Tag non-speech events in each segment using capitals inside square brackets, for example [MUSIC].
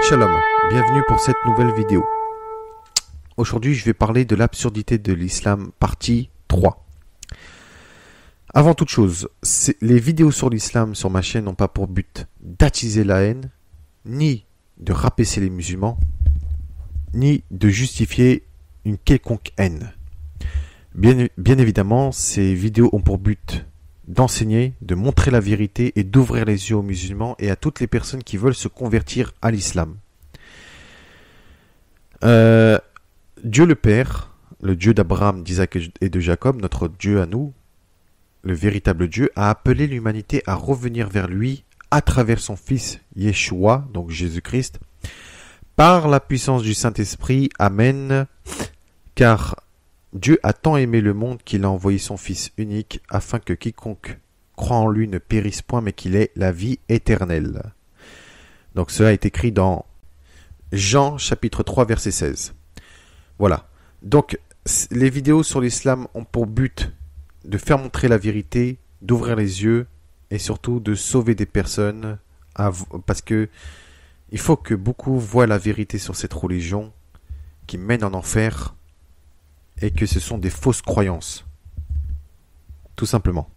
Shalom, bienvenue pour cette nouvelle vidéo. Aujourd'hui je vais parler de l'absurdité de l'islam, partie 3. Avant toute chose, les vidéos sur l'islam sur ma chaîne n'ont pas pour but d'attiser la haine, ni de rapaisser les musulmans, ni de justifier une quelconque haine. Bien, bien évidemment, ces vidéos ont pour but d'enseigner, de montrer la vérité et d'ouvrir les yeux aux musulmans et à toutes les personnes qui veulent se convertir à l'islam. Euh, Dieu le Père, le Dieu d'Abraham, d'Isaac et de Jacob, notre Dieu à nous, le véritable Dieu, a appelé l'humanité à revenir vers lui à travers son Fils Yeshua, donc Jésus-Christ, par la puissance du Saint-Esprit. Amen. Car Dieu a tant aimé le monde qu'il a envoyé son Fils unique, afin que quiconque croit en lui ne périsse point, mais qu'il ait la vie éternelle. Donc cela est écrit dans Jean chapitre 3 verset 16. Voilà. Donc les vidéos sur l'islam ont pour but de faire montrer la vérité, d'ouvrir les yeux et surtout de sauver des personnes parce que il faut que beaucoup voient la vérité sur cette religion qui mène en enfer et que ce sont des fausses croyances. Tout simplement.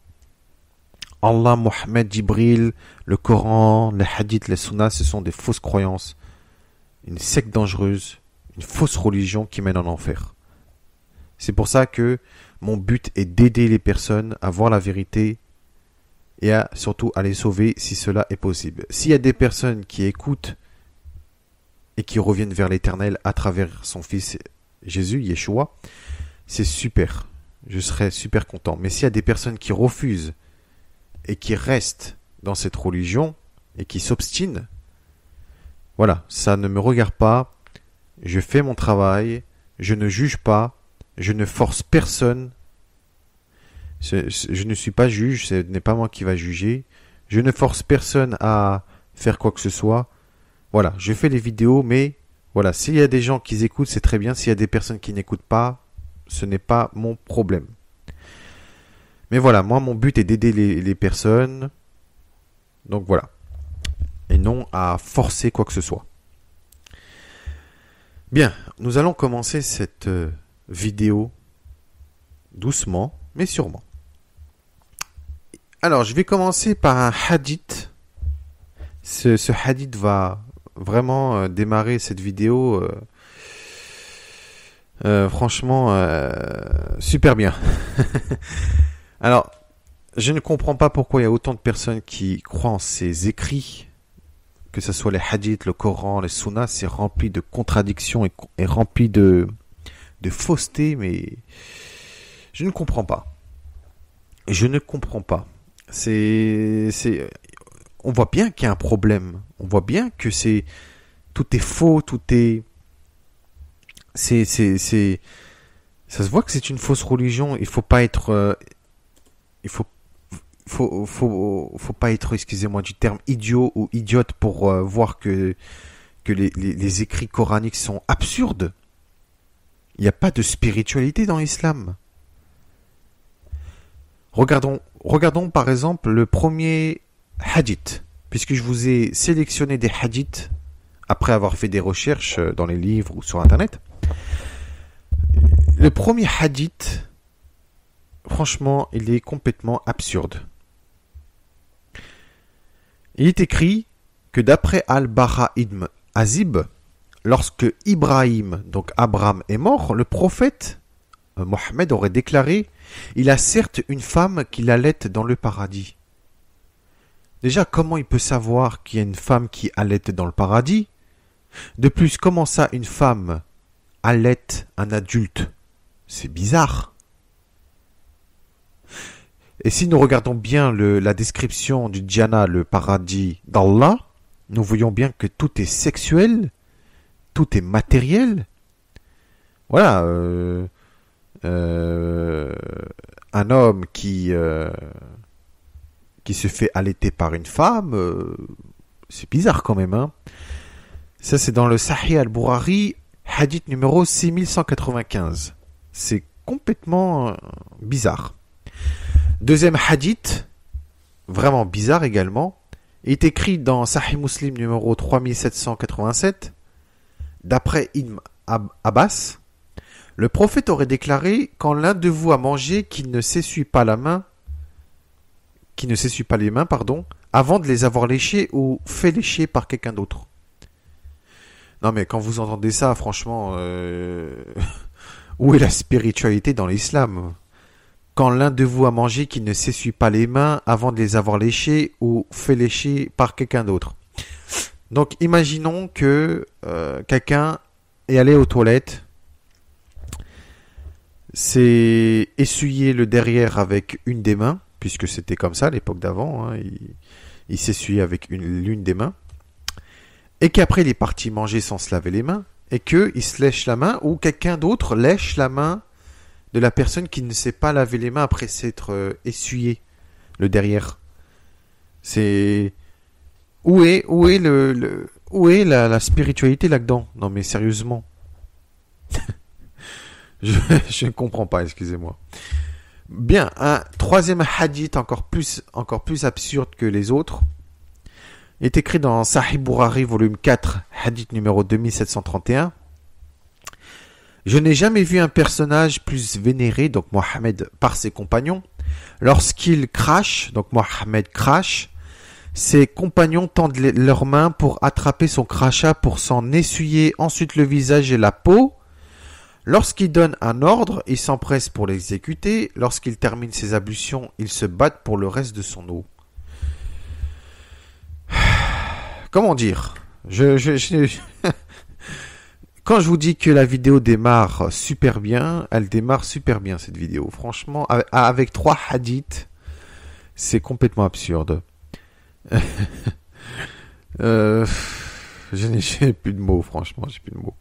Allah, Mohammed, Jibril, le Coran, les hadiths, les sunnas, ce sont des fausses croyances, une secte dangereuse, une fausse religion qui mène en enfer. C'est pour ça que mon but est d'aider les personnes à voir la vérité et à surtout à les sauver si cela est possible. S'il y a des personnes qui écoutent et qui reviennent vers l'Éternel à travers son Fils Jésus, Yeshua, c'est super. Je serais super content. Mais s'il y a des personnes qui refusent et qui restent dans cette religion et qui s'obstinent, voilà, ça ne me regarde pas. Je fais mon travail. Je ne juge pas. Je ne force personne. Je ne suis pas juge. Ce n'est pas moi qui va juger. Je ne force personne à faire quoi que ce soit. Voilà, je fais les vidéos, mais voilà, s'il y a des gens qui écoutent, c'est très bien. S'il y a des personnes qui n'écoutent pas, ce n'est pas mon problème. Mais voilà, moi, mon but est d'aider les, personnes. Donc voilà. Et non à forcer quoi que ce soit. Bien, nous allons commencer cette euh, vidéo doucement, mais sûrement. Alors, je vais commencer par un hadith. ce hadith va, vraiment euh, démarrer cette vidéo euh, euh, franchement super bien. [LAUGHS] Alors, je ne comprends pas pourquoi il y a autant de personnes qui croient en ces écrits, que ce soit les hadiths, le Coran, les sunnas, c'est rempli de contradictions et, et rempli de, de fausseté, mais je ne comprends pas. Je ne comprends pas. C'est, c'est, on voit bien qu'il y a un problème. On voit bien que c'est tout est faux, tout est c'est ça se voit que c'est une fausse religion. Il faut pas être euh, il faut faut, pas être, excusez-moi du terme, idiot ou idiote pour euh, voir que, que les, écrits coraniques sont absurdes. Il n'y a pas de spiritualité dans l'islam. Regardons, regardons par exemple le premier hadith, puisque je vous ai sélectionné des hadiths après avoir fait des recherches euh, dans les livres ou sur Internet. Le premier hadith, franchement, il est complètement absurde. Il est écrit que d'après Al-Bara ibn Azib, lorsque Ibrahim, donc Abraham, est mort, le prophète euh, Mohammed aurait déclaré Il a certes une femme qui l'allait dans le paradis. Déjà, comment il peut savoir qu'il y a une femme qui allait dans le paradis De plus, comment ça une femme allait un adulte C'est bizarre. Et si nous regardons bien la description du djana, le paradis d'Allah, nous voyons bien que tout est sexuel, tout est matériel. Voilà. Euh, euh, un homme qui... Euh, qui se fait allaiter par une femme, euh, c'est bizarre quand même. Hein. Ça, c'est dans le Sahih al burhari hadith numéro 6195. C'est complètement euh, bizarre. Deuxième hadith, vraiment bizarre également, est écrit dans Sahih Muslim numéro 3787, d'après Ibn Abbas, le prophète aurait déclaré Quand l'un de vous a mangé, qu'il ne s'essuie pas la main qui ne s'essuie pas les mains, pardon, avant de les avoir léchés ou fait lécher par quelqu'un d'autre. Non mais quand vous entendez ça, franchement, euh, [LAUGHS] où est la spiritualité dans l'islam Quand l'un de vous a mangé qui ne s'essuie pas les mains avant de les avoir léchés ou fait lécher par quelqu'un d'autre. Donc imaginons que euh, quelqu'un est allé aux toilettes, s'est essuyé le derrière avec une des mains, puisque c'était comme ça à l'époque d'avant. Hein, il, s'essuyait avec l'une des mains. Et qu'après, il est parti manger sans se laver les mains. Et qu'il se lèche la main ou quelqu'un d'autre lèche la main de la personne qui ne s'est pas lavé les mains après s'être euh, essuyé le derrière. C'est. Où est, où est, le, où est la, la spiritualité là-dedans Non, mais sérieusement. [LAUGHS] je ne comprends pas, excusez-moi. Bien, un troisième hadith encore plus, encore plus absurde que les autres est écrit dans Sahih volume 4, hadith numéro 2731. Je n'ai jamais vu un personnage plus vénéré, donc Mohammed, par ses compagnons. Lorsqu'il crache, donc Mohammed crache, ses compagnons tendent leurs mains pour attraper son crachat, pour s'en essuyer ensuite le visage et la peau, Lorsqu'il donne un ordre, il s'empresse pour l'exécuter, Lorsqu'il termine ses ablutions, il se bat pour le reste de son eau. [SIGHS] Comment dire [LAUGHS] Quand je vous dis que la vidéo démarre super bien, elle démarre super bien cette vidéo. Franchement, avec trois hadiths, c'est complètement absurde. [LAUGHS] Euh, je n'ai [LAUGHS] plus de mots, franchement, j'ai plus de mots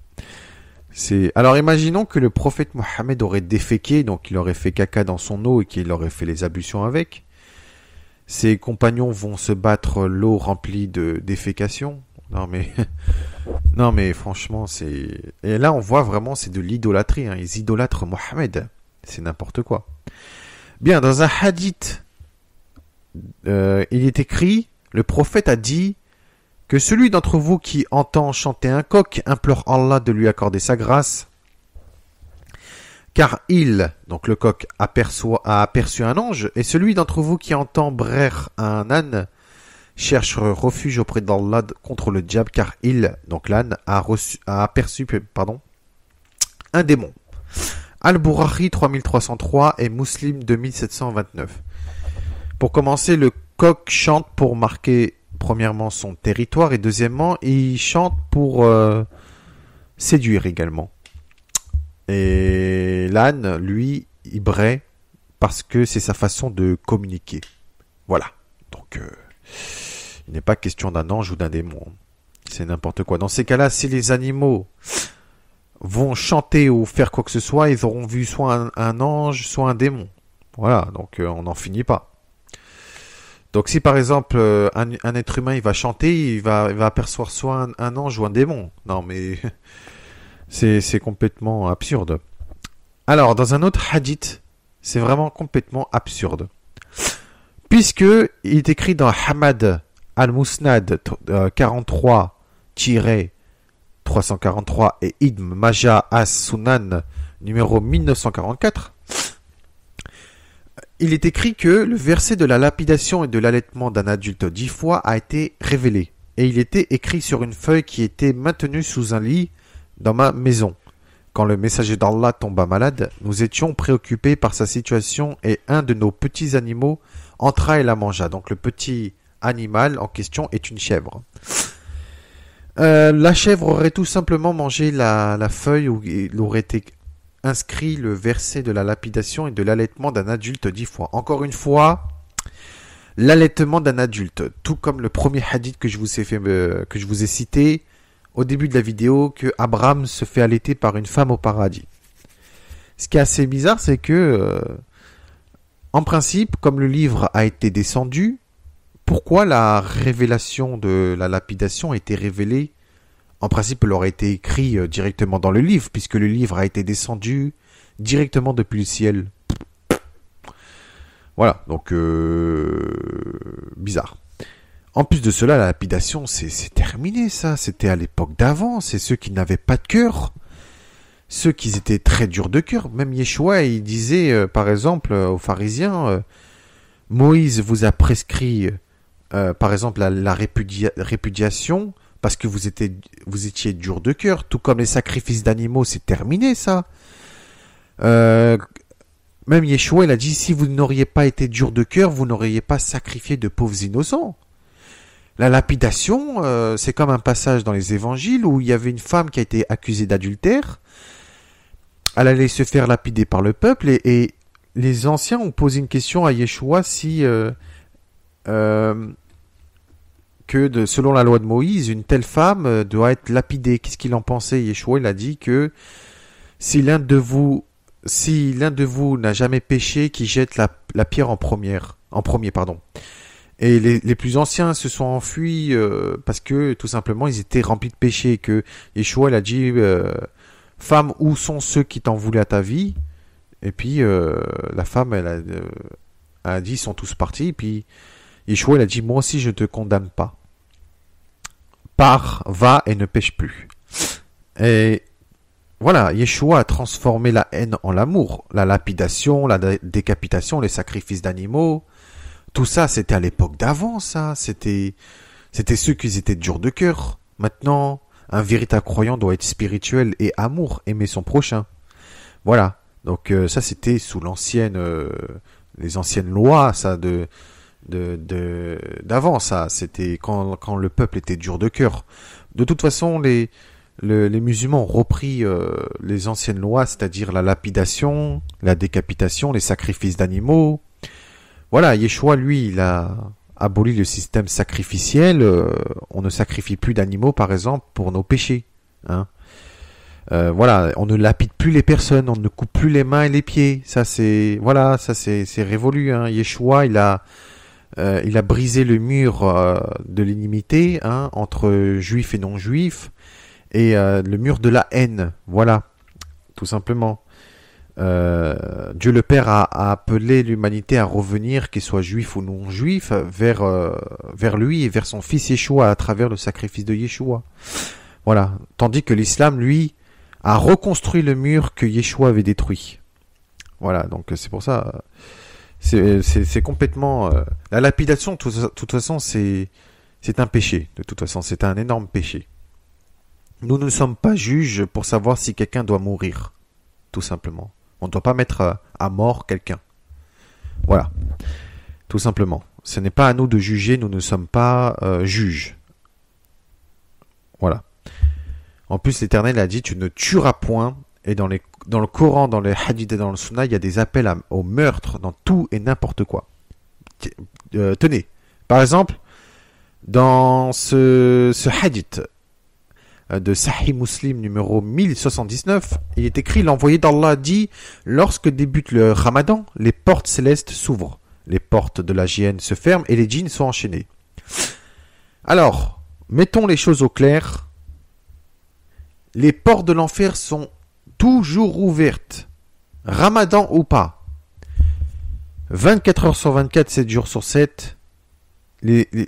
alors imaginons que le prophète Mohammed aurait déféqué, donc il aurait fait caca dans son eau et qu'il aurait fait les ablutions avec. Ses compagnons vont se battre l'eau remplie de défécation. Non mais [LAUGHS] non mais franchement c'est et là on voit vraiment c'est de l'idolâtrie. Hein. Ils idolâtrent Mohammed. C'est n'importe quoi. Bien dans un hadith, euh, il est écrit le prophète a dit que celui d'entre vous qui entend chanter un coq implore Allah de lui accorder sa grâce, car il, donc le coq, aperçoit, a aperçu un ange, et celui d'entre vous qui entend brer un âne cherche refuge auprès d'Allah contre le diable, car il, donc l'âne, a, aperçu pardon, un démon. Al-Bourari 3303 et Muslim 2729. Pour commencer, le coq chante pour marquer premièrement son territoire et deuxièmement il chante pour euh, séduire également. Et l'âne, lui, il braie parce que c'est sa façon de communiquer. Voilà. Donc euh, il n'est pas question d'un ange ou d'un démon. C'est n'importe quoi. Dans ces cas-là, si les animaux vont chanter ou faire quoi que ce soit, ils auront vu soit un, ange, soit un démon. Voilà, donc euh, on n'en finit pas. Donc si par exemple euh, un, être humain il va chanter, il va, va apercevoir soit un, ange ou un démon. Non mais [LAUGHS] c'est complètement absurde. Alors dans un autre hadith, c'est vraiment complètement absurde. Puisque il est écrit dans Hamad al-Musnad 43-343 euh, et Idm Majah as-Sunan numéro 1944, il est écrit que le verset de la lapidation et de l'allaitement d'un adulte dix fois a été révélé, et il était écrit sur une feuille qui était maintenue sous un lit dans ma maison. Quand le messager d'Allah tomba malade, nous étions préoccupés par sa situation et un de nos petits animaux entra et la mangea. Donc le petit animal en question est une chèvre. Euh, la chèvre aurait tout simplement mangé la, feuille ou il aurait été inscrit le verset de la lapidation et de l'allaitement d'un adulte dix fois. Encore une fois, l'allaitement d'un adulte, tout comme le premier hadith que je vous ai, euh, que je vous ai cité au début de la vidéo, que Abraham se fait allaiter par une femme au paradis. Ce qui est assez bizarre, c'est que, euh, en principe, comme le livre a été descendu, pourquoi la révélation de la lapidation a été révélée en principe, elle aurait été écrit euh, directement dans le livre, puisque le livre a été descendu directement depuis le ciel. Voilà, donc euh, bizarre. En plus de cela, la lapidation, c'est terminé, ça. C'était à l'époque d'avant. C'est ceux qui n'avaient pas de cœur, ceux qui étaient très durs de cœur. Même Yeshua, il disait, euh, par exemple, aux pharisiens, Moïse vous a prescrit, par exemple, la, répudiation parce que vous étiez, vous dur de cœur, tout comme les sacrifices d'animaux, c'est terminé ça. Euh, même Yeshua, il a dit, si vous n'auriez pas été dur de cœur, vous n'auriez pas sacrifié de pauvres innocents. La lapidation, euh, c'est comme un passage dans les évangiles où il y avait une femme qui a été accusée d'adultère. Elle allait se faire lapider par le peuple et, les anciens ont posé une question à Yeshua si euh, que selon la loi de Moïse, une telle femme euh, doit être lapidée. Qu'est-ce qu'il en pensait Yeshua, il a dit que si l'un de vous si l'un de vous n'a jamais péché, qui jette la, pierre en première, en premier, pardon. Et les, plus anciens se sont enfuis euh, parce que tout simplement ils étaient remplis de péché. Que Yeshua il a dit, euh, femme, où sont ceux qui t'en voulaient à ta vie Et puis la femme, elle a, a dit, ils sont tous partis. Et puis Yeshua, il a dit, moi aussi je ne te condamne pas. Pars, va et ne pêche plus. Et voilà, Yeshua a transformé la haine en l'amour. La lapidation, la décapitation, les sacrifices d'animaux, tout ça, c'était à l'époque d'avant, ça. C'était, c'était ceux qui étaient durs de cœur. Maintenant, un véritable croyant doit être spirituel et amour, aimer son prochain. Voilà. Donc euh, ça, c'était sous l'ancienne, euh, les anciennes lois, ça de de d'avant ça c'était quand, quand le peuple était dur de cœur de toute façon les les musulmans ont repris euh, les anciennes lois c'est-à-dire la lapidation la décapitation les sacrifices d'animaux voilà Yeshua lui il a aboli le système sacrificiel euh, on ne sacrifie plus d'animaux par exemple pour nos péchés hein euh, voilà, on ne lapide plus les personnes, on ne coupe plus les mains et les pieds. Ça c'est voilà, ça c'est c'est révolu. Hein. Yeshua, il a euh, il a brisé le mur euh, de l'inimité hein, entre juifs et non-juifs, et euh, le mur de la haine. Voilà, tout simplement. Dieu le Père a, appelé l'humanité à revenir, qu'il soit juif ou non-juif, vers, vers lui et vers son fils Yeshua à travers le sacrifice de Yeshua. Voilà. Tandis que l'islam, lui, a reconstruit le mur que Yeshua avait détruit. Voilà, donc c'est pour ça. Euh, c'est complètement... Euh, la lapidation, de toute, façon, c'est un péché. De toute façon, c'est un énorme péché. Nous ne sommes pas juges pour savoir si quelqu'un doit mourir, tout simplement. On ne doit pas mettre euh, à mort quelqu'un. Voilà, tout simplement. Ce n'est pas à nous de juger, nous ne sommes pas juges. Voilà. En plus, l'Éternel a dit, tu ne tueras point, et dans, les, dans le Coran, dans les hadiths et dans le Sunnah, il y a des appels au meurtre dans tout et n'importe quoi. Euh, tenez, par exemple, dans ce, hadith euh, de Sahih Muslim numéro 1079, il est écrit L'envoyé d'Allah dit Lorsque débute le ramadan, les portes célestes s'ouvrent, les portes de la gienne se ferment et les djinns sont enchaînés. Alors, mettons les choses au clair. Les portes de l'enfer sont toujours ouverte, ramadan ou pas. 24 heures sur 24, 7 jours sur 7,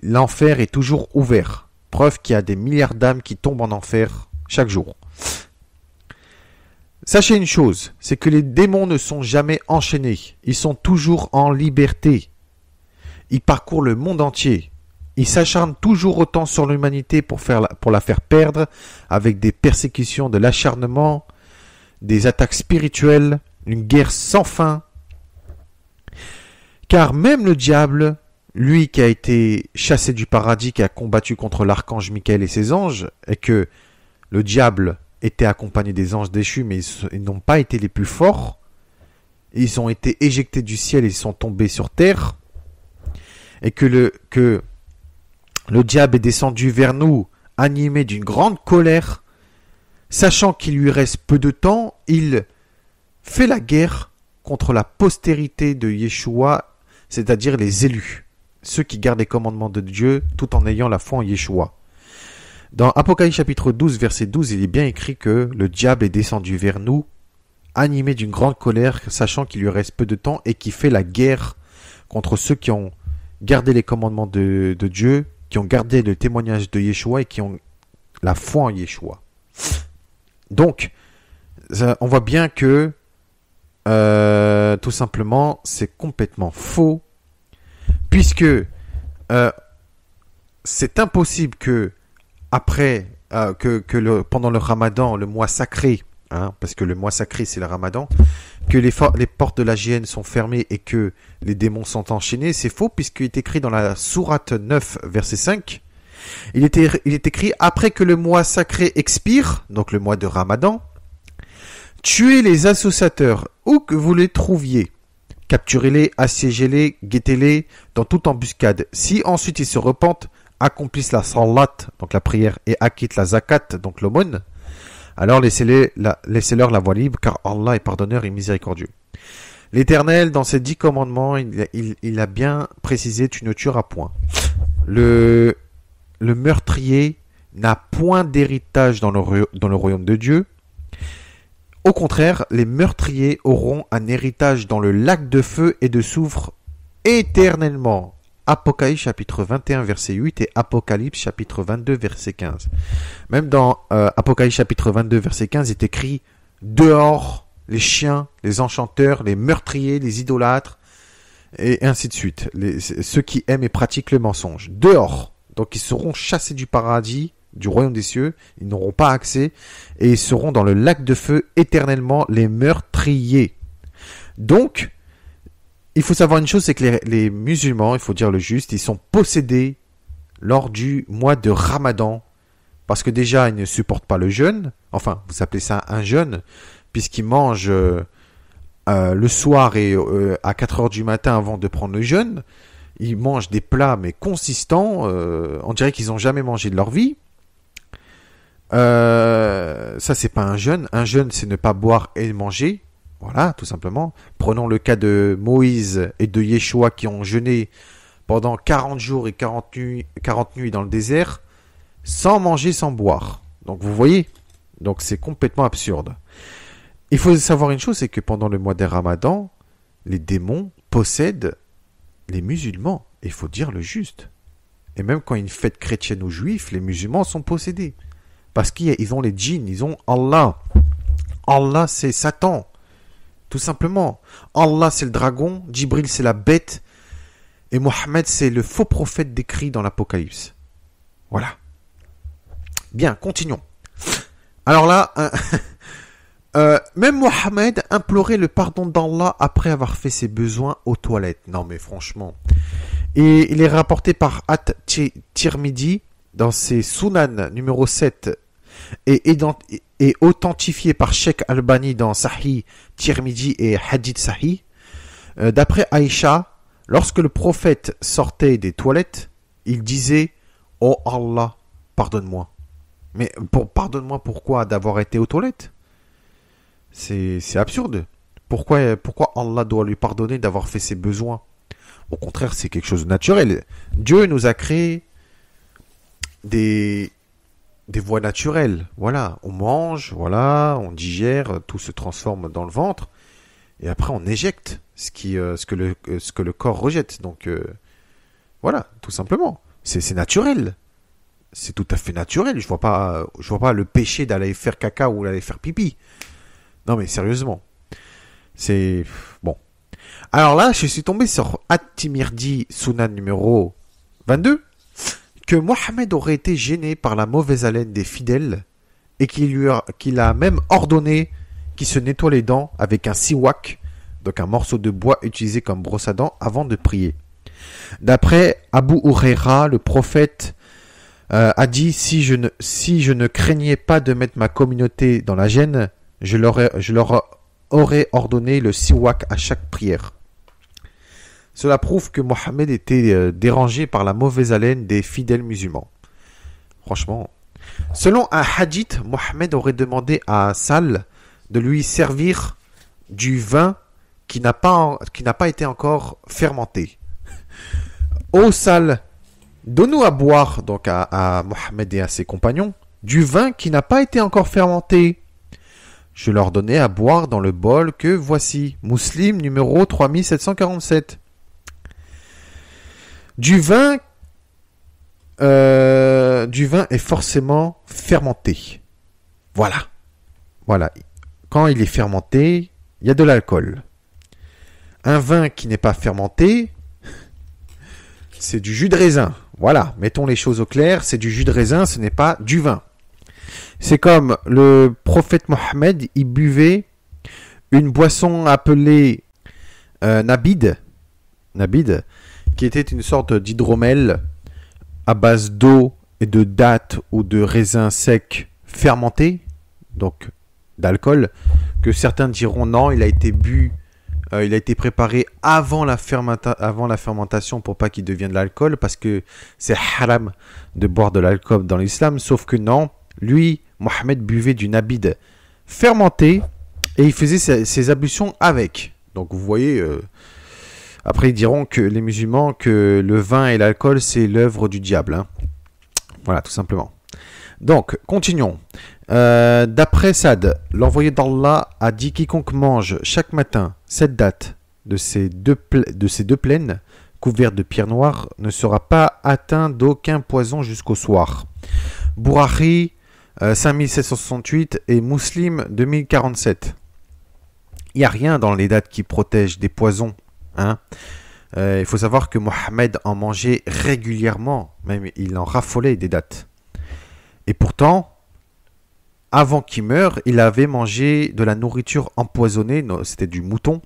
l'enfer est toujours ouvert. Preuve qu'il y a des milliards d'âmes qui tombent en enfer chaque jour. Sachez une chose, c'est que les démons ne sont jamais enchaînés, ils sont toujours en liberté. Ils parcourent le monde entier. Ils s'acharnent toujours autant sur l'humanité pour, pour la faire perdre avec des persécutions, de l'acharnement, des attaques spirituelles, une guerre sans fin. Car même le diable, lui qui a été chassé du paradis, qui a combattu contre l'archange Michael et ses anges, et que le diable était accompagné des anges déchus, mais ils n'ont pas été les plus forts, ils ont été éjectés du ciel et ils sont tombés sur terre, et que le, que le diable est descendu vers nous, animé d'une grande colère, Sachant qu'il lui reste peu de temps, il fait la guerre contre la postérité de Yeshua, c'est-à-dire les élus, ceux qui gardent les commandements de Dieu tout en ayant la foi en Yeshua. Dans Apocalypse chapitre 12, verset 12, il est bien écrit que le diable est descendu vers nous, animé d'une grande colère, sachant qu'il lui reste peu de temps et qui fait la guerre contre ceux qui ont gardé les commandements de, Dieu, qui ont gardé le témoignage de Yeshua et qui ont la foi en Yeshua. Donc, on voit bien que euh, tout simplement, c'est complètement faux, puisque euh, c'est impossible que après euh, que, pendant le Ramadan, le mois sacré, hein, parce que le mois sacré c'est le Ramadan, que les, portes de la sont fermées et que les démons sont enchaînés, c'est faux puisqu'il est écrit dans la sourate 9 verset 5 il, est écrit après que le mois sacré expire, donc le mois de Ramadan, tuez les associateurs où que vous les trouviez. Capturez-les, assiégez-les, guettez-les dans toute embuscade. Si ensuite ils se repentent, accomplissent la salat, donc la prière, et acquittent la zakat, donc l'aumône, alors laissez-les, la, laissez-leur la voie libre, car Allah est pardonneur et miséricordieux. L'Éternel, dans ses dix commandements, il, a bien précisé tu ne tueras point. Le, le meurtrier n'a point d'héritage dans, le royaume de Dieu. Au contraire, les meurtriers auront un héritage dans le lac de feu et de soufre éternellement. Apocalypse chapitre 21 verset 8 et Apocalypse chapitre 22 verset 15. Même dans euh, Apocalypse chapitre 22 verset 15 est écrit dehors les chiens, les enchanteurs, les meurtriers, les idolâtres et ainsi de suite, ceux qui aiment et pratiquent le mensonge. Dehors. Donc ils seront chassés du paradis, du royaume des cieux, ils n'auront pas accès, et ils seront dans le lac de feu éternellement les meurtriers. Donc, il faut savoir une chose, c'est que les, musulmans, il faut dire le juste, ils sont possédés lors du mois de Ramadan, parce que déjà, ils ne supportent pas le jeûne, enfin, vous appelez ça un jeûne, puisqu'ils mangent... Euh, le soir et euh, à 4 heures du matin avant de prendre le jeûne ils mangent des plats mais consistants. Euh, on dirait qu'ils n'ont jamais mangé de leur vie. Ça, euh, ça, c'est pas un jeûne. Un jeûne, c'est ne pas boire et manger. Voilà, tout simplement. Prenons le cas de Moïse et de Yeshua qui ont jeûné pendant 40 jours et 40 nuits, nuits dans le désert sans manger, sans boire. Donc vous voyez, donc c'est complètement absurde. Il faut savoir une chose, c'est que pendant le mois des Ramadan, les démons possèdent les musulmans, il faut dire le juste. Et même quand il y a une fête chrétienne ou juive, les musulmans sont possédés. Parce qu'ils ont les djinns, ils ont Allah. Allah, c'est Satan. Tout simplement. Allah, c'est le dragon. Djibril, c'est la bête. Et Mohammed, c'est le faux prophète décrit dans l'Apocalypse. Voilà. Bien, continuons. Alors là, [LAUGHS] Euh, même Mohamed implorait le pardon d'Allah après avoir fait ses besoins aux toilettes. Non mais franchement. Et il est rapporté par At-Tirmidhi dans ses Sunan numéro 7 et, authentifié par Sheikh Albani dans Sahih Tirmidhi et Hadith Sahih. Euh, d'après Aïcha, lorsque le prophète sortait des toilettes, il disait « Oh Allah, pardonne-moi ». Mais pardonne-moi pourquoi D'avoir été aux toilettes c'est absurde. Pourquoi, pourquoi Allah doit lui pardonner d'avoir fait ses besoins Au contraire, c'est quelque chose de naturel. Dieu nous a créé des, voies naturelles. Voilà, on mange, voilà, on digère, tout se transforme dans le ventre. Et après, on éjecte ce, euh, que, le, corps rejette. Donc, euh, voilà, tout simplement. C'est naturel. C'est tout à fait naturel. Je vois vois pas le péché d'aller faire caca ou d'aller faire pipi. Non mais sérieusement. C'est... Bon. Alors là, je suis tombé sur At-Timirdi Sunan numéro 22, que Mohamed aurait été gêné par la mauvaise haleine des fidèles et qu'il lui a, qu'il a même ordonné qu'il se nettoie les dents avec un siwak, donc un morceau de bois utilisé comme brosse à dents avant de prier. D'après Abu Huraira, le prophète euh, a dit si je, ne, si je ne craignais pas de mettre ma communauté dans la gêne, je leur, aurais ordonné le siwak à chaque prière. Cela prouve que Mohammed était euh, dérangé par la mauvaise haleine des fidèles musulmans. Franchement. Selon un hadith, Mohammed aurait demandé à Sal de lui servir du vin qui n'a pas, pas été encore fermenté. Ô Sal, donne-nous à boire, donc à, à Mohammed et à ses compagnons, du vin qui n'a pas été encore fermenté. Je leur donnais à boire dans le bol que voici, Mousseline numéro 3747. Du vin, euh, du vin est forcément fermenté. Voilà. Voilà. Quand il est fermenté, il y a de l'alcool. Un vin qui n'est pas fermenté, c'est du jus de raisin. Voilà, mettons les choses au clair, c'est du jus de raisin, ce n'est pas du vin. C'est comme le prophète Mohammed, il buvait une boisson appelée euh, nabid, nabid, qui était une sorte d'hydromel à base d'eau et de dattes ou de raisins secs fermentés, donc d'alcool, que certains diront non, il a été bu, euh, il a été préparé avant la, avant la fermentation pour pas qu'il devienne de l'alcool, parce que c'est haram de boire de l'alcool dans l'islam, sauf que non, lui, Mohamed buvait d'une nabid fermenté et il faisait ses, ablutions avec. Donc vous voyez, euh, après ils diront que les musulmans que le vin et l'alcool c'est l'œuvre du diable. Hein. Voilà, tout simplement. Donc, continuons. Euh, d'après Sad, l'envoyé d'Allah a dit quiconque mange chaque matin cette date de ces deux, de ces deux plaines couvertes de pierres noires ne sera pas atteint d'aucun poison jusqu'au soir. Bourari 5768 euh, et Muslim 2047. Il n'y a rien dans les dates qui protègent des poisons. Hein. Euh, il faut savoir que Mohamed en mangeait régulièrement, même il en raffolait des dates. Et pourtant, avant qu'il meure, il avait mangé de la nourriture empoisonnée, c'était du mouton,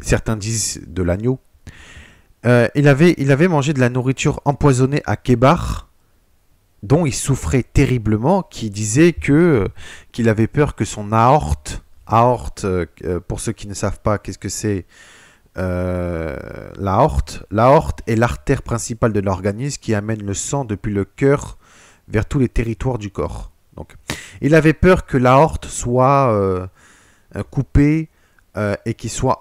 certains disent de l'agneau. Euh, il, avait, il avait mangé de la nourriture empoisonnée à Kebar dont il souffrait terriblement, qui disait que euh, qu'il avait peur que son aorte, aorte, euh, euh, pour ceux qui ne savent pas qu'est-ce que c'est l'aorte, l'aorte est l'artère principale de l'organisme qui amène le sang depuis le cœur vers tous les territoires du corps. Donc, il avait peur que l'aorte soit coupée et qu'il soit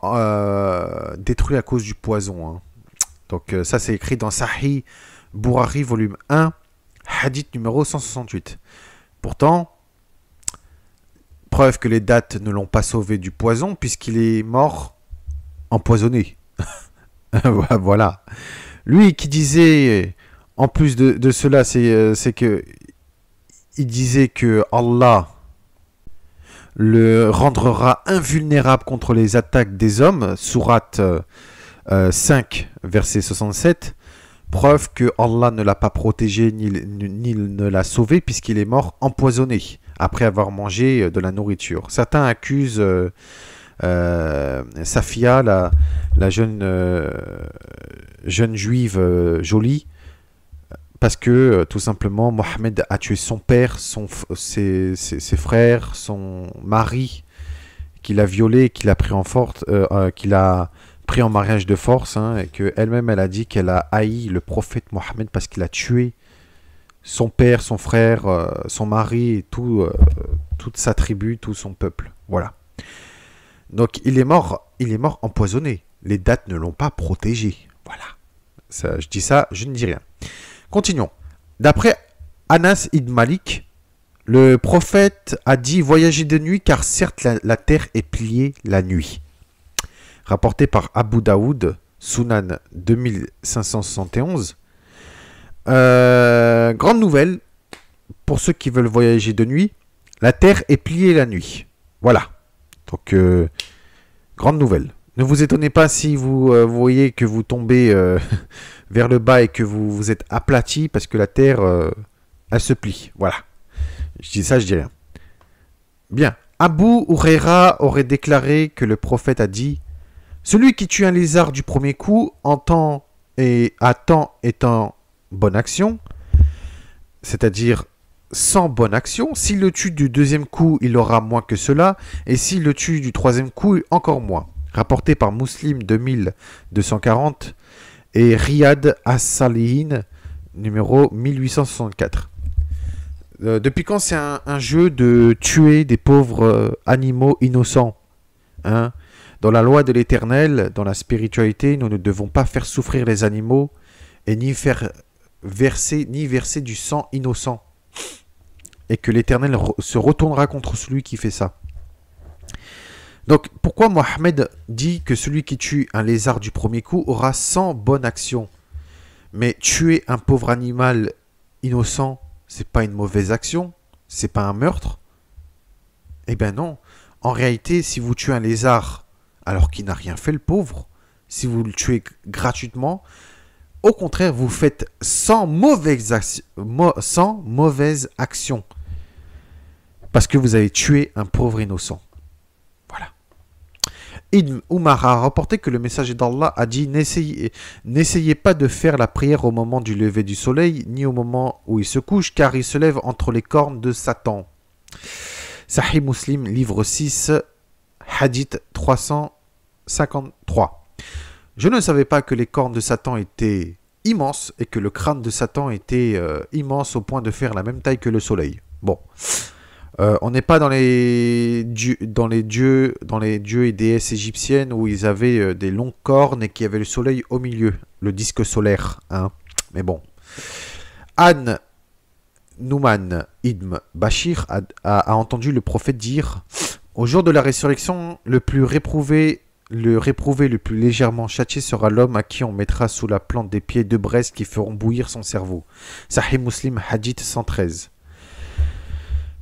détruit à cause du poison. Hein. Donc ça c'est écrit dans Sahih Bourari volume 1 hadith numéro 168. Pourtant, preuve que les dates ne l'ont pas sauvé du poison puisqu'il est mort empoisonné. [LAUGHS] voilà. Lui qui disait, en plus de, cela, euh, c'est que il disait que Allah le rendra invulnérable contre les attaques des hommes, sourate 5, euh, verset 67. Preuve que Allah ne l'a pas protégé ni, ni ne l'a sauvé puisqu'il est mort empoisonné après avoir mangé euh, de la nourriture. Certains accusent euh, euh, Safia, la, la jeune, jeune juive jolie, parce que tout simplement Mohamed a tué son père, son, ses, ses, frères, son mari, qu'il a violé, qu'il a pris en force, qu'il a pris en mariage de force, hein, et qu'elle-même, elle a dit qu'elle a haï le prophète Mohammed parce qu'il a tué son père, son frère, euh, son mari, tout, euh, toute sa tribu, tout son peuple. Voilà. Donc il est mort, il est mort empoisonné. Les dates ne l'ont pas protégé. Voilà. Ça, je dis ça, je ne dis rien. Continuons. D'après Anas ibn Malik, le prophète a dit voyager de nuit car certes la terre est pliée la nuit rapporté par Abu Daoud, Sunan 2571. Euh, grande nouvelle, pour ceux qui veulent voyager de nuit, la Terre est pliée la nuit. Voilà. Donc, euh, grande nouvelle. Ne vous étonnez pas si vous euh, voyez que vous tombez [LAUGHS] vers le bas et que vous vous êtes aplati parce que la Terre, elle se plie. Voilà. Je dis ça, je dis rien. Bien. Abu Huraira aurait déclaré que le prophète a dit celui qui tue un lézard du premier coup entend et attend temps étant bonne action, c'est-à-dire sans bonne action. S'il le tue du deuxième coup, il aura moins que cela, et s'il le tue du troisième coup, encore moins. Rapporté par Muslim 2240 et Riyad As-Salihin, numéro 1864. Euh, depuis quand c'est un, jeu de tuer des pauvres euh, animaux innocents hein dans la loi de l'Éternel, dans la spiritualité, nous ne devons pas faire souffrir les animaux et ni faire verser, ni verser du sang innocent. Et que l'Éternel se retournera contre celui qui fait ça. Donc pourquoi Mohamed dit que celui qui tue un lézard du premier coup aura 100 bonnes actions Mais tuer un pauvre animal innocent, c'est pas une mauvaise action, c'est pas un meurtre Eh bien non. En réalité, si vous tuez un lézard alors qu'il n'a rien fait le pauvre. Si vous le tuez gratuitement, au contraire, vous faites sans mauvaise, sans action. Parce que vous avez tué un pauvre innocent. Voilà. Ibn Umar a rapporté que le messager d'Allah a dit N'essayez pas de faire la prière au moment du lever du soleil, ni au moment où il se couche, car il se lève entre les cornes de Satan. Sahih Muslim, livre 6, hadith 300. 53. Je ne savais pas que les cornes de Satan étaient immenses et que le crâne de Satan était euh, immense au point de faire la même taille que le soleil. Bon. Euh, on n'est pas dans les, dieux, dans les dieux, dans les dieux et déesses égyptiennes où ils avaient euh, des longues cornes et qui avaient le soleil au milieu, le disque solaire. Hein. Mais bon. Anne Nouman Idm Bashir a entendu le prophète dire Au jour de la résurrection, le plus réprouvé le réprouvé le plus légèrement châtié sera l'homme à qui on mettra sous la plante des pieds de braises qui feront bouillir son cerveau. Sahih Muslim Hadith 113.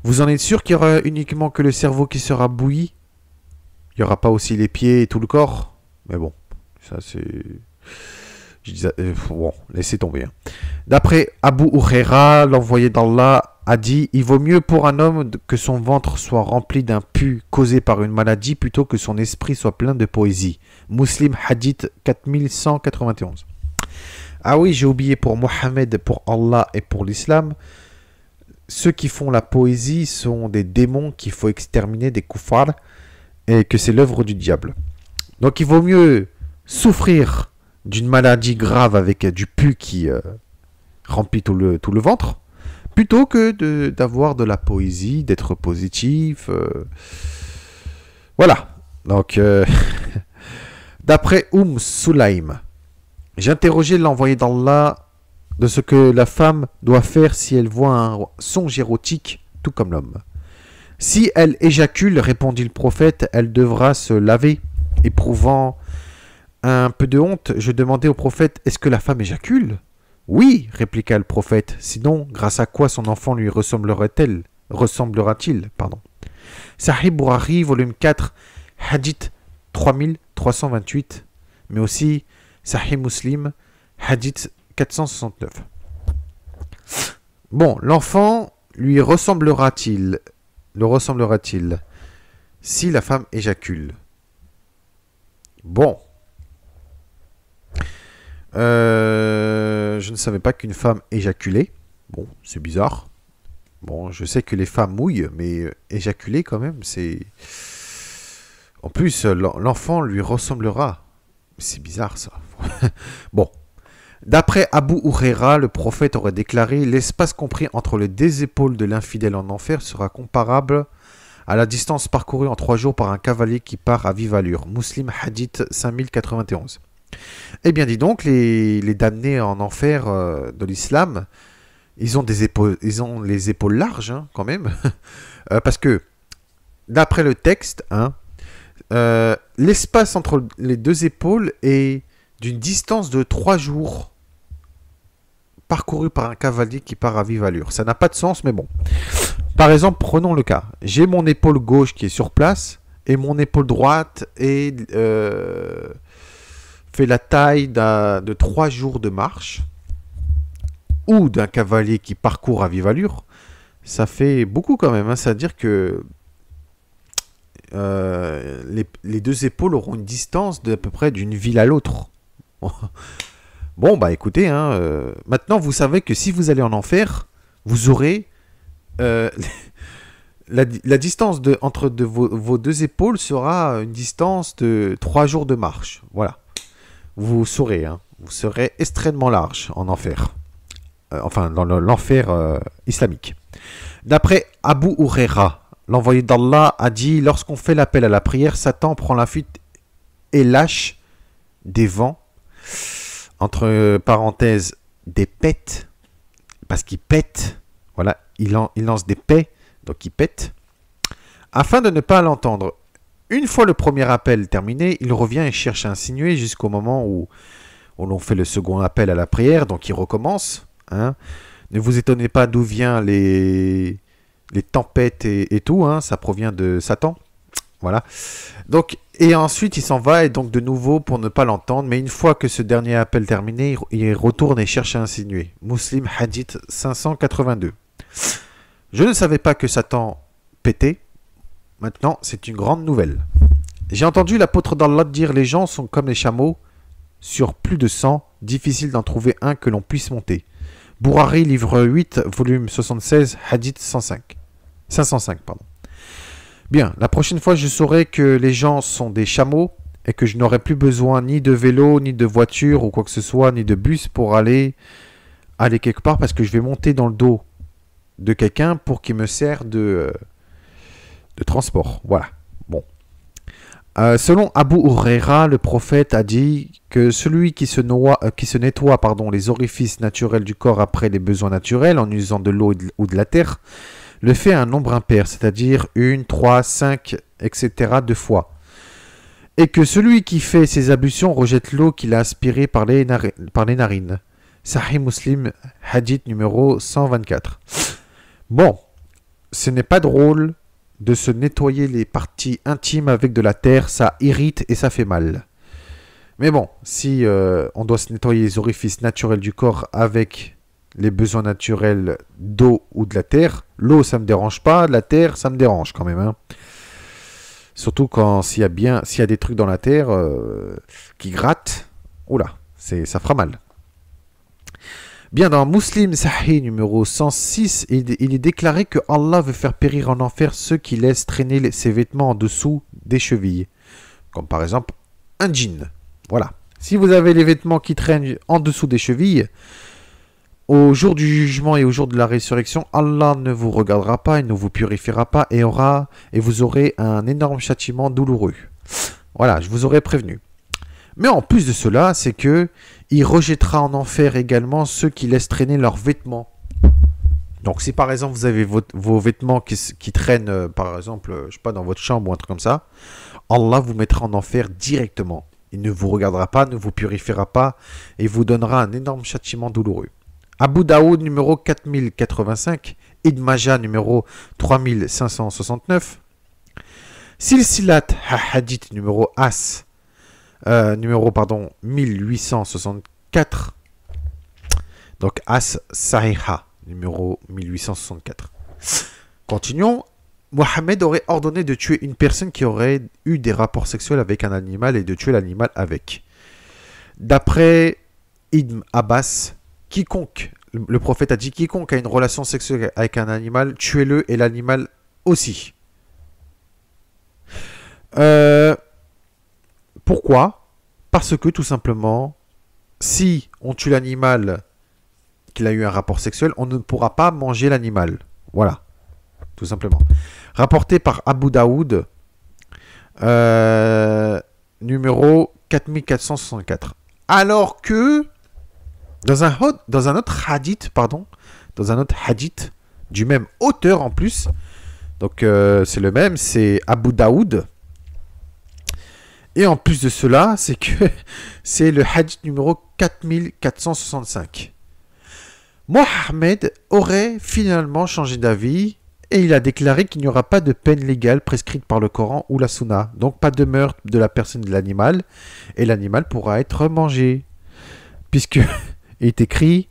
Vous en êtes sûr qu'il y aura uniquement que le cerveau qui sera bouilli Il n'y aura pas aussi les pieds et tout le corps Mais bon, ça c'est... Euh, bon, laissez tomber. Hein. D'après Abu Huraira, l'envoyé d'Allah a dit Il vaut mieux pour un homme que son ventre soit rempli d'un pu causé par une maladie plutôt que son esprit soit plein de poésie. Muslim Hadith 4191. Ah oui, j'ai oublié pour Mohammed, pour Allah et pour l'islam. Ceux qui font la poésie sont des démons qu'il faut exterminer, des koufars, et que c'est l'œuvre du diable. Donc il vaut mieux souffrir d'une maladie grave avec du pu qui euh, remplit tout le, tout le ventre, plutôt que d'avoir de, la poésie, d'être positif. Euh, voilà. Donc, euh, [LAUGHS] d'après Oum Sulaim, j'interrogeais l'envoyé d'Allah de ce que la femme doit faire si elle voit un songe érotique, tout comme l'homme. Si elle éjacule, répondit le prophète, elle devra se laver. Éprouvant un peu de honte, je demandais au prophète, est-ce que la femme éjacule oui, répliqua le prophète, sinon grâce à quoi son enfant lui ressemblerait-elle ressemblera-t-il, pardon. Sahih Bourari, volume 4, Hadith 3328, mais aussi Sahih Muslim, Hadith 469. Bon, l'enfant lui ressemblera-t-il Le ressemblera-t-il si la femme éjacule Bon. Euh euh, je ne savais pas qu'une femme éjaculait. Bon, c'est bizarre. Bon, je sais que les femmes mouillent, mais euh, éjaculer quand même, c'est... En plus, euh, l'enfant lui ressemblera. C'est bizarre ça. [LAUGHS] bon. D'après Abu Huraira, le prophète aurait déclaré L'espace compris entre les deux épaules de l'infidèle en enfer sera comparable à la distance parcourue en trois jours par un cavalier qui part à vive allure. Muslim Hadith 5091. Eh bien, dis donc, les, damnés en enfer euh, de l'islam, ils ont des ils ont les épaules larges hein, quand même, [LAUGHS] euh, parce que d'après le texte, hein, euh, l'espace entre les deux épaules est d'une distance de trois jours parcouru par un cavalier qui part à vive allure. Ça n'a pas de sens, mais bon. Par exemple, prenons le cas. J'ai mon épaule gauche qui est sur place et mon épaule droite est fait la taille de trois jours de marche ou d'un cavalier qui parcourt à vive allure, ça fait beaucoup quand même. Hein. C'est-à-dire que euh, les, deux épaules auront une distance d'à peu près d'une ville à l'autre. [LAUGHS] Bon, bah écoutez, hein, euh, maintenant vous savez que si vous allez en enfer, vous aurez... Euh, [LAUGHS] la, distance de, entre vos, vos, deux épaules sera une distance de trois jours de marche. Voilà vous saurez, hein. vous serez extrêmement large en enfer. Euh, enfin, dans l'enfer euh, islamique. D'après Abu Huraira, l'envoyé d'Allah a dit Lorsqu'on fait l'appel à la prière, Satan prend la fuite et lâche des vents, entre parenthèses, des pètes, parce qu'il pète, voilà, il, lance des pètes donc il pète, afin de ne pas l'entendre. Une fois le premier appel terminé, il revient et cherche à insinuer jusqu'au moment où, on l'on fait le second appel à la prière, donc il recommence. Hein. Ne vous étonnez pas d'où viennent les, les tempêtes et, tout, hein, ça provient de Satan. Voilà. Donc, et ensuite, il s'en va, et donc de nouveau pour ne pas l'entendre, mais une fois que ce dernier appel terminé, il retourne et cherche à insinuer. Muslim Hadith 582. Je ne savais pas que Satan pétait, Maintenant, c'est une grande nouvelle. J'ai entendu l'apôtre d'Allah dire les gens sont comme les chameaux. Sur plus de 100, difficile d'en trouver un que l'on puisse monter. Bourari, livre 8, volume 76, hadith 105. 505, pardon. Bien, la prochaine fois, je saurai que les gens sont des chameaux et que je n'aurai plus besoin ni de vélo, ni de voiture ou quoi que ce soit, ni de bus pour aller, aller quelque part parce que je vais monter dans le dos de quelqu'un pour qu'il me serve de... Euh, de transport. Voilà. Bon. Euh, selon Abu Huraira, le prophète a dit que celui qui se, noie, euh, qui se nettoie pardon, les orifices naturels du corps après les besoins naturels en usant de l'eau ou de la terre, le fait un nombre impair, c'est-à-dire une, trois, cinq, etc. deux fois. Et que celui qui fait ces ablutions rejette l'eau qu'il a aspirée par les, narines. Par les narines. Sahih Muslim, hadith numéro 124. Bon, ce n'est pas drôle, de se nettoyer les parties intimes avec de la terre, ça irrite et ça fait mal. Mais bon, si euh, on doit se nettoyer les orifices naturels du corps avec les besoins naturels d'eau ou de la terre, l'eau ça me dérange pas, la terre ça me dérange quand même. Hein. Surtout quand s'il y a bien, s'il y a des trucs dans la terre euh, qui grattent, oula, c'est ça fera mal. Bien dans Muslim Sahih numéro 106, il, est déclaré que Allah veut faire périr en enfer ceux qui laissent traîner ses vêtements en dessous des chevilles. Comme par exemple un jean. Voilà. Si vous avez les vêtements qui traînent en dessous des chevilles, au jour du jugement et au jour de la résurrection, Allah ne vous regardera pas, il ne vous purifiera pas et aura et vous aurez un énorme châtiment douloureux. Voilà, je vous aurais prévenu. Mais en plus de cela, c'est que il rejettera en enfer également ceux qui laissent traîner leurs vêtements. Donc si par exemple vous avez vos, vêtements qui, traînent, euh, par exemple, euh, je ne sais pas, dans votre chambre ou un truc comme ça, Allah vous mettra en enfer directement. Il ne vous regardera pas, ne vous purifiera pas et vous donnera un énorme châtiment douloureux. Abu Daoud numéro 4085, Idmaja numéro 3569, Silsilat Hadith numéro As euh, numéro, pardon, 1864. Donc As Sahiha, numéro 1864. Continuons. Mohamed aurait ordonné de tuer une personne qui aurait eu des rapports sexuels avec un animal et de tuer l'animal avec. D'après Ibn Abbas, quiconque, le prophète a dit, quiconque a une relation sexuelle avec un animal, tuez-le et l'animal aussi. Euh, pourquoi Parce que tout simplement, si on tue l'animal qu'il a eu un rapport sexuel, on ne pourra pas manger l'animal. Voilà, tout simplement. Rapporté par Abu Daoud, euh, numéro 4464. Alors que dans un, autre hadith, pardon, dans un autre hadith du même auteur en plus, donc euh, c'est le même, c'est Abu Daoud, et en plus de cela, c'est que [LAUGHS] c'est le hadith numéro 4465. Mohamed aurait finalement changé d'avis et il a déclaré qu'il n'y aura pas de peine légale prescrite par le Coran ou la Sunna, donc pas de meurtre de la personne de l'animal, et l'animal pourra être mangé. Puisque [LAUGHS] est écrit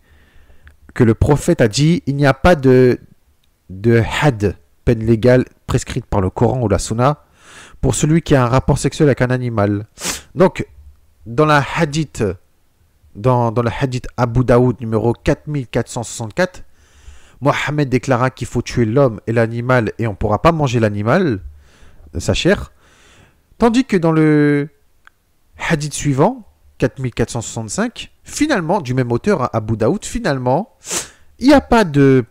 que le prophète a dit il n'y a pas de, de had, peine légale prescrite par le Coran ou la Sunna, pour celui qui a un rapport sexuel avec un animal. Donc, dans la hadith, dans, la hadith Abu Daoud numéro 4464, Mohammed déclara qu'il faut tuer l'homme et l'animal et on ne pourra pas manger l'animal, sa chair. Tandis que dans le hadith suivant, 4465, finalement, du même auteur à hein, Abu Daoud, finalement, il n'y a pas de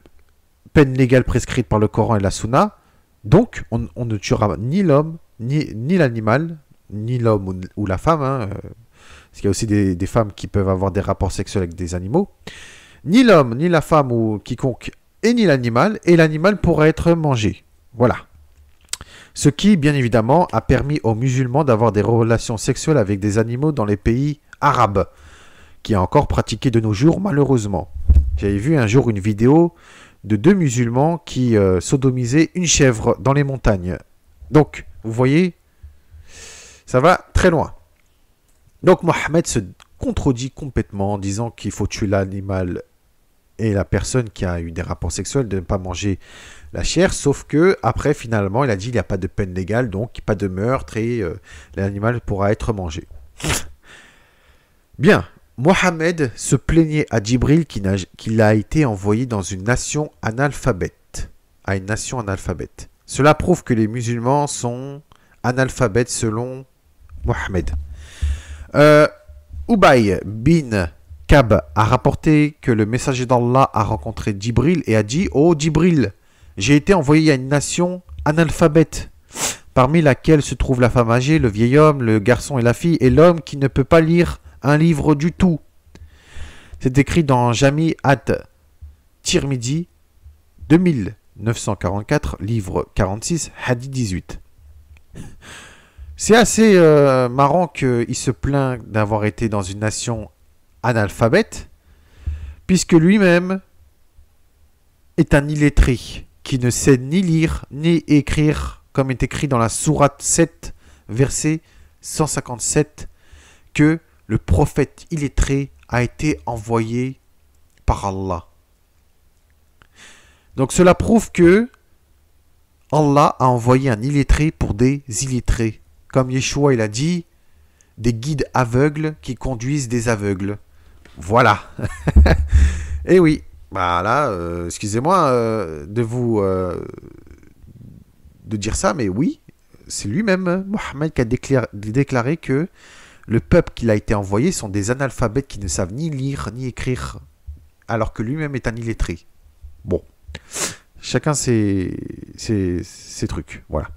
peine légale prescrite par le Coran et la Sunna, donc on ne tuera ni l'homme ni, l'animal, ni l'homme ou, la femme, hein, euh, parce qu'il y a aussi des, femmes qui peuvent avoir des rapports sexuels avec des animaux, ni l'homme, ni la femme ou quiconque, et ni l'animal, et l'animal pourrait être mangé. Voilà. Ce qui, bien évidemment, a permis aux musulmans d'avoir des relations sexuelles avec des animaux dans les pays arabes, qui est encore pratiqué de nos jours, malheureusement. J'avais vu un jour une vidéo de deux musulmans qui euh, sodomisaient une chèvre dans les montagnes. Donc, vous voyez Ça va très loin. Donc Mohamed se contredit complètement en disant qu'il faut tuer l'animal et la personne qui a eu des rapports sexuels de ne pas manger la chair, sauf que après finalement il a dit il n'y a pas de peine légale, donc pas de meurtre et euh, l'animal pourra être mangé. Bien, Mohamed se plaignait à Djibril qu'il a été envoyé dans une nation analphabète. À une nation analphabète. Cela prouve que les musulmans sont analphabètes selon Mohamed. Euh, Ubay bin Kab a rapporté que le messager d'Allah a rencontré Djibril et a dit Oh Djibril, j'ai été envoyé à une nation analphabète, parmi laquelle se trouve la femme âgée, le vieil homme, le garçon et la fille, et l'homme qui ne peut pas lire un livre du tout. C'est écrit dans Jami at Tirmidhi 2000. 944, livre 46, hadith 18. C'est assez euh, marrant qu'il se plaint d'avoir été dans une nation analphabète, puisque lui-même est un illettré qui ne sait ni lire ni écrire, comme est écrit dans la Sourate 7, verset 157, que le prophète illettré a été envoyé par Allah. Donc cela prouve que Allah a envoyé un illettré pour des illettrés. Comme Yeshua, il a dit, des guides aveugles qui conduisent des aveugles. Voilà. [LAUGHS] Et eh oui, voilà. Bah, euh, excusez-moi euh, de vous... Euh, de dire ça, mais oui, c'est lui-même, Mohammed, qui a déclaré, déclaré que le peuple qu'il a été envoyé sont des analphabètes qui ne savent ni lire ni écrire, alors que lui-même est un illettré. Bon. Chacun ses, trucs. Voilà.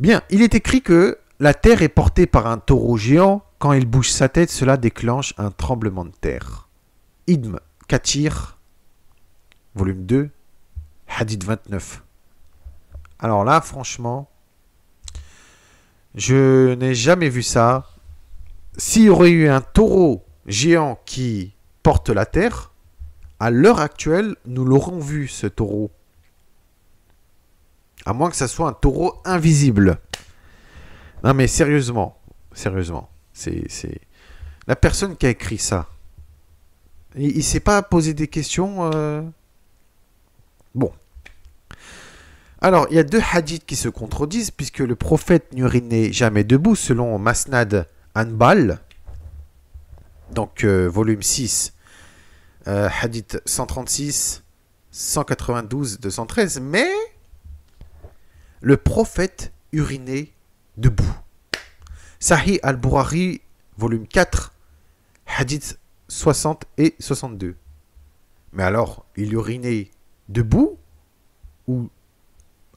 Bien, il est écrit que la terre est portée par un taureau géant. Quand il bouge sa tête, cela déclenche un tremblement de terre. Idm Katir, volume 2, Hadith 29. Alors là, franchement, je n'ai jamais vu ça. S'il y aurait eu un taureau géant qui porte la terre, à l'heure actuelle, nous l'aurons vu, ce taureau. À moins que ce soit un taureau invisible. Non mais sérieusement, sérieusement, c'est la personne qui a écrit ça. Il, ne s'est pas posé des questions. Euh. Bon. Alors, il y a deux hadiths qui se contredisent puisque le prophète n'urinait jamais debout selon Masnad Anbal, donc euh, volume 6, euh, hadith 136, 192, 213, mais le prophète urinait debout. Sahih al burari volume 4, hadith 60 et 62. Mais alors, il urinait debout ou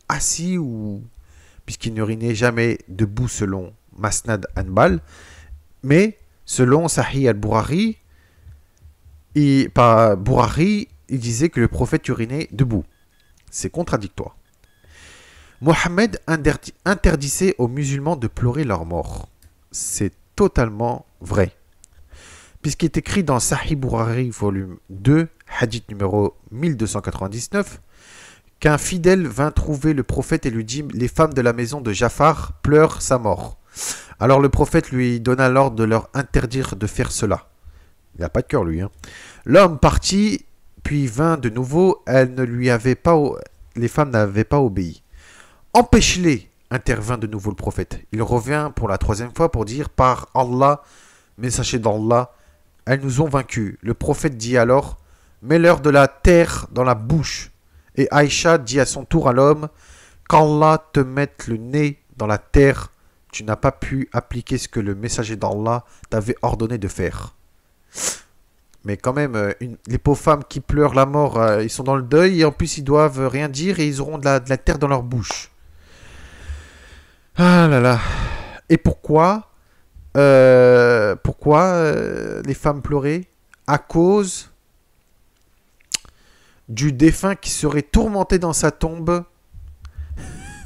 assis ou puisqu'il n'urinait jamais debout selon Masnad Anbal, mais selon Sahih al burari et par il disait que le prophète urinait debout. C'est contradictoire. Mohammed interdisait aux musulmans de pleurer leur mort. C'est totalement vrai. Puisqu'il est écrit dans Sahih Bourari, volume 2, hadith numéro 1299, qu'un fidèle vint trouver le prophète et lui dit Les femmes de la maison de Jafar pleurent sa mort. Alors le prophète lui donna l'ordre de leur interdire de faire cela. Il n'a pas de cœur, lui. Hein. L'homme partit, puis vint de nouveau. Elle ne lui avait pas, les femmes n'avaient pas obéi. Empêche-les, intervint de nouveau le prophète. Il revient pour la troisième fois pour dire Par Allah, messager d'Allah, elles nous ont vaincus. Le prophète dit alors Mets-leur de la terre dans la bouche. Et Aïcha dit à son tour à l'homme Quand Qu'Allah te mette le nez dans la terre, tu n'as pas pu appliquer ce que le messager d'Allah t'avait ordonné de faire. Mais quand même, euh, les pauvres femmes qui pleurent la mort, euh, ils sont dans le deuil et en plus ils doivent rien dire et ils auront de la, terre dans leur bouche. Ah là là. Et pourquoi euh, Pourquoi les femmes pleuraient À cause du défunt qui serait tourmenté dans sa tombe.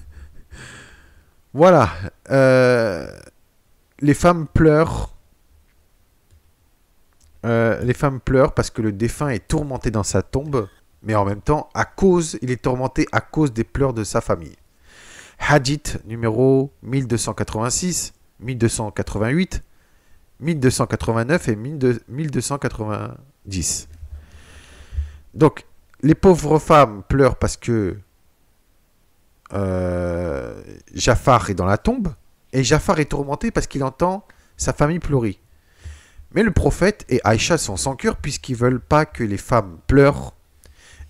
[LAUGHS] voilà. les femmes pleurent euh, les femmes pleurent parce que le défunt est tourmenté dans sa tombe, mais en même temps, à cause, il est tourmenté à cause des pleurs de sa famille. Hadith numéro 1286, 1288, 1289 et 1290. Donc, les pauvres femmes pleurent parce que euh, Jafar est dans la tombe, et Jafar est tourmenté parce qu'il entend sa famille pleurer. Mais le prophète et Aïcha sont sans cœur puisqu'ils veulent pas que les femmes pleurent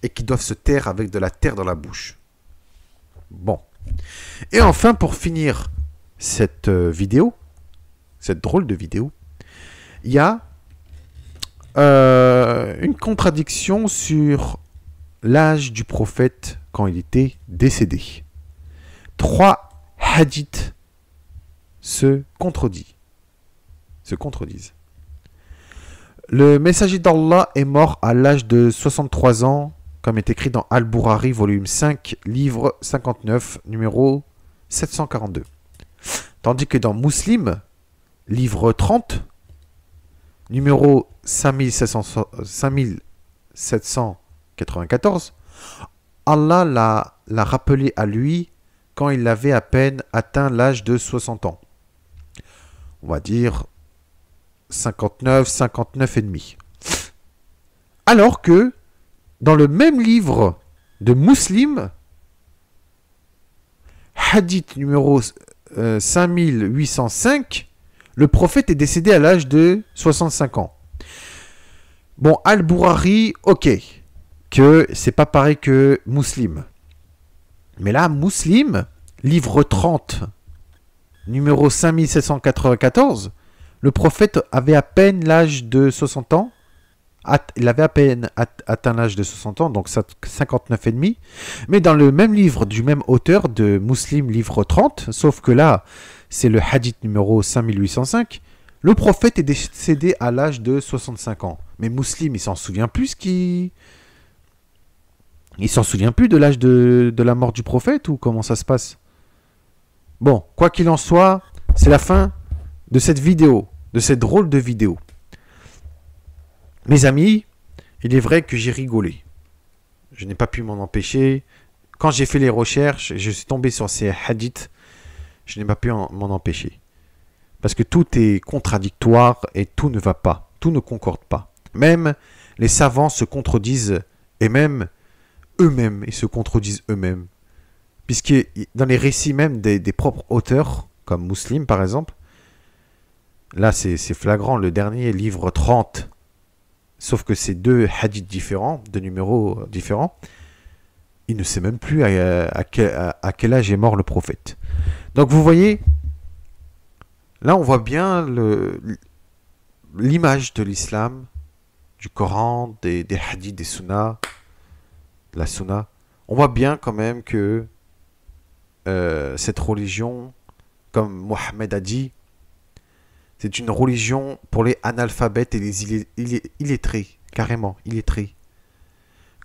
et qu'ils doivent se taire avec de la terre dans la bouche. Bon. Et enfin, pour finir cette euh, vidéo, cette drôle de vidéo, il y a euh, une contradiction sur l'âge du prophète quand il était décédé. Trois hadiths se contredisent. Se contredisent. Le messager d'Allah est mort à l'âge de 63 ans, comme est écrit dans al burhari volume 5, livre 59, numéro 742. Tandis que dans Muslim, livre 30, numéro 5794, Allah l'a, l'a rappelé à lui quand il avait à peine atteint l'âge de 60 ans. On va dire 59, 59 et demi. Alors que dans le même livre de Muslim, hadith numéro 5805, euh, le prophète est décédé à l'âge de 65 ans. Bon, Al-Bourari, ok, que c'est pas pareil que Muslim. Mais là, Muslim, livre 30, numéro 5794, le prophète avait à peine l'âge de 60 ans. Il avait à peine atteint l'âge de 60 ans, donc 59 et demi. Mais dans le même livre du même auteur de Muslim, livre 30, sauf que là, c'est le hadith numéro 5805, le prophète est décédé à l'âge de 65 ans. Mais Muslim, il s'en souvient plus Il s'en souvient plus de l'âge de la mort du prophète ou comment ça se passe Bon, quoi qu'il en soit, c'est la fin de cette vidéo, de cette drôle de vidéo. Mes amis, il est vrai que j'ai rigolé. Je n'ai pas pu m'en empêcher. Quand j'ai fait les recherches, je suis tombé sur ces hadiths. Je n'ai pas pu m'en empêcher. Parce que tout est contradictoire et tout ne va pas. Tout ne concorde pas. Même les savants se contredisent et même eux-mêmes, ils se contredisent eux-mêmes. Puisque dans les récits même des, propres auteurs, comme Muslim par exemple, Là, c'est flagrant. Le dernier livre 30, sauf que c'est deux hadiths différents, deux numéros différents. Il ne sait même plus à, quel, âge est mort le prophète. Donc vous voyez, là on voit bien l'image de l'islam, du Coran, des, hadiths, des sunnas, la sunna. On voit bien quand même que euh, cette religion, comme Mohammed a dit, c'est une religion pour les analphabètes et les illettrés, carrément, illettrés.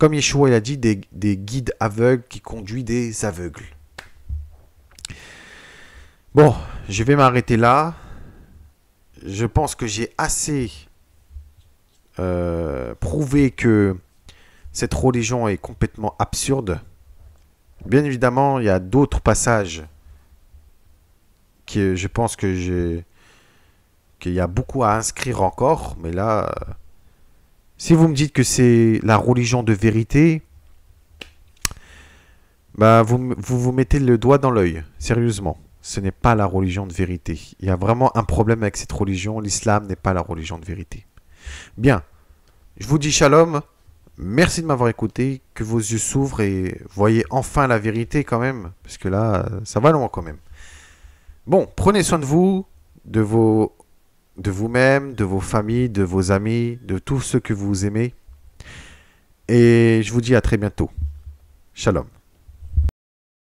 Comme Yeshua il a dit, des, guides aveugles qui conduisent des aveugles. Bon, je vais m'arrêter là. Je pense que j'ai assez euh, prouvé que cette religion est complètement absurde. Bien évidemment, il y a d'autres passages que je pense que j'ai il y a beaucoup à inscrire encore, mais là, euh, si vous me dites que c'est la religion de vérité, bah vous, vous vous mettez le doigt dans l'œil, sérieusement. Ce n'est pas la religion de vérité. Il y a vraiment un problème avec cette religion. L'islam n'est pas la religion de vérité. Bien, je vous dis shalom. Merci de m'avoir écouté, que vos yeux s'ouvrent et voyez enfin la vérité quand même, parce que là, euh, ça va loin quand même. Bon, prenez soin de vous, de vos de vous-même, de vos familles, de vos amis, de tous ceux que vous aimez. Et je vous dis à très bientôt. Shalom.